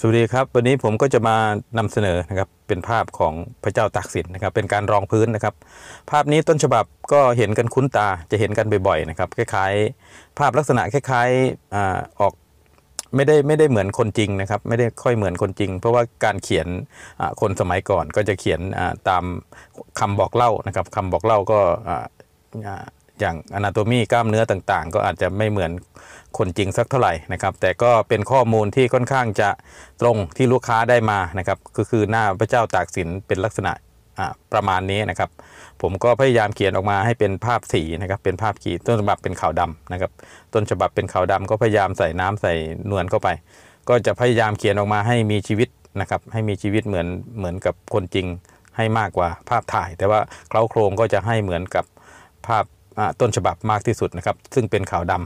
สวัสดีครับ วันนี้ผมก็จะมานำเสนอนะครับ เป็นภาพของพระเจ้าตากสินนะครับ เป็นการรองพื้นนะครับ ภาพนี้ต้นฉบับก็เห็นกันคุ้นตา จะเห็นกันบ่อยๆนะครับ คล้ายๆ ภาพลักษณะคล้ายๆอออกไม่ได้ไม่ได้เหมือนคนจริงนะครับ ไม่ได้ค่อยเหมือนคนจริง เพราะว่าการเขียนคนสมัยก่อนก็จะเขียนตามคำบอกเล่านะครับคำบอกเล่าก็อย่างอนาโตมีกล้ามเนื้อต่างๆ ก็อาจจะไม่เหมือนคนจริง สักเท่าไหร่นะครับ แต่ก็เป็นข้อมูลที่ค่อนข้างจะตรงที่ลูกค้าได้มา นะครับก็คือหน้าพระเจ้าตากสินเป็นลักษณะประมาณนี้นะครับ ผมก็พยายามเขียนออกมาให้เป็นภาพสีนะครับเป็นภาพขีดต้นฉบับเป็นขาวดำนะครับต้นฉบับเป็นขาวดำก็พยายามใส่น้ำใส่นวลเข้าไป ก็จะพยายามเขียนออกมาให้มีชีวิตนะครับให้มีชีวิตเหมือนเหมือนกับคนจริงให้มากกว่าภาพถ่าย แต่ว่าเคล้าโครงก็จะให้เหมือนกับภาพต้นฉบับมากที่สุดนะครับ ซึ่งเป็นขาวดำ